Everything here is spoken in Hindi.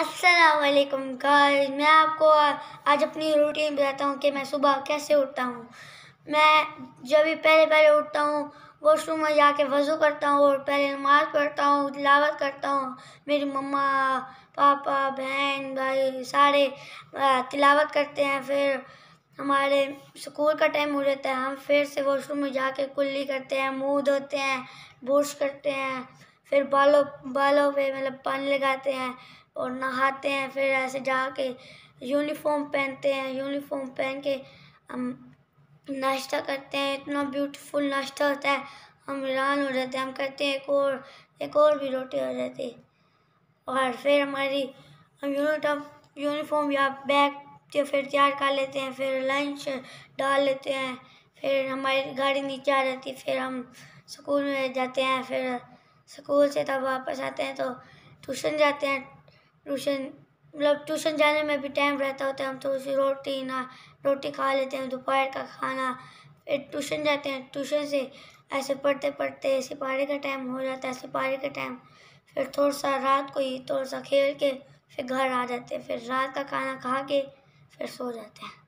असलकम गाय मैं आपको आज अपनी रूटीन बताता हूँ कि मैं सुबह कैसे उठता हूँ मैं जब भी पहले पहले उठता हूँ वॉशरूम में जाके वज़ू करता हूँ और पहले नमाज़ पढ़ता हूँ तिलावत करता हूँ मेरी मम्मा पापा बहन भाई सारे तिलावत करते हैं फिर हमारे स्कूल का टाइम हो जाता है हम फिर से वॉशरूम में जाके कुल्ली करते हैं मुँह धोते हैं ब्रश करते हैं फिर बालों बालों पे मतलब पानी लगाते हैं और नहाते हैं फिर ऐसे जाके यूनिफॉर्म पहनते हैं यूनिफॉर्म पहन के हम नाश्ता करते हैं इतना ब्यूटीफुल नाश्ता होता है हम हैरान हो जाते हैं हम करते हैं एक और एक और भी रोटी हो जाती है और फिर हमारी हम यूनिटॉप यूनिफॉर्म या बैग जो फिर तैयार कर लेते हैं फिर लंच डाल लेते हैं फिर हमारी गाड़ी नीचे आ जाती है फिर हम स्कूल में जाते हैं फिर स्कूल से तब वापस आते हैं तो ट्यूशन जाते हैं ट्यूशन मतलब ट्यूशन जाने में भी टाइम रहता होता है हम थोड़ी तो सी रोटी ना रोटी खा लेते हैं दोपहर का खाना फिर ट्यूशन जाते हैं ट्यूशन से ऐसे पढ़ते पढ़ते सिपाही का टाइम हो जाता है सिपाही का टाइम फिर थोड़ा सा रात को ही थोड़ा सा खेल के फिर घर आ जाते हैं फिर रात का खाना खा के फिर सो जाते हैं